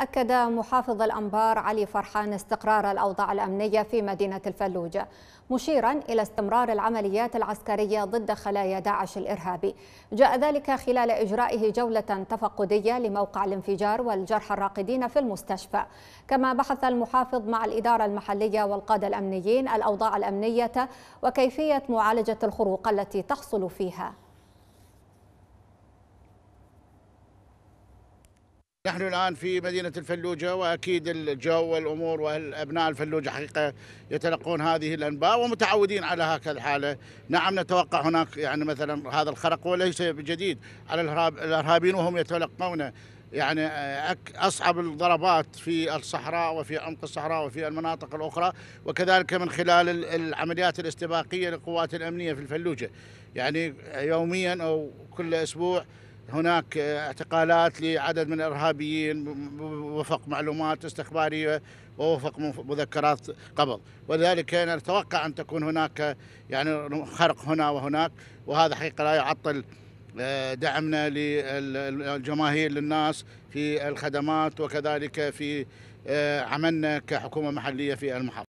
أكد محافظ الأنبار علي فرحان استقرار الأوضاع الأمنية في مدينة الفلوجة مشيرا إلى استمرار العمليات العسكرية ضد خلايا داعش الإرهابي جاء ذلك خلال إجرائه جولة تفقدية لموقع الانفجار والجرحى الراقدين في المستشفى كما بحث المحافظ مع الإدارة المحلية والقادة الأمنيين الأوضاع الأمنية وكيفية معالجة الخروق التي تحصل فيها نحن الآن في مدينة الفلوجة وأكيد الجو والأمور والابناء الفلوجة حقيقة يتلقون هذه الأنباء ومتعودين على هكذا الحالة نعم نتوقع هناك يعني مثلا هذا الخرق وليس بجديد على الإرهابيين وهم يتلقون يعني اصعب الضربات في الصحراء وفي عمق الصحراء وفي المناطق الاخرى وكذلك من خلال العمليات الاستباقيه للقوات الامنيه في الفلوجه يعني يوميا او كل اسبوع هناك اعتقالات لعدد من الارهابيين وفق معلومات استخباريه ووفق مذكرات قبض ولذلك نتوقع ان تكون هناك يعني خرق هنا وهناك وهذا حقيقه لا يعطل آه، دعمنا للجماهير للناس في الخدمات وكذلك في آه، عملنا كحكومه محليه في المحافظه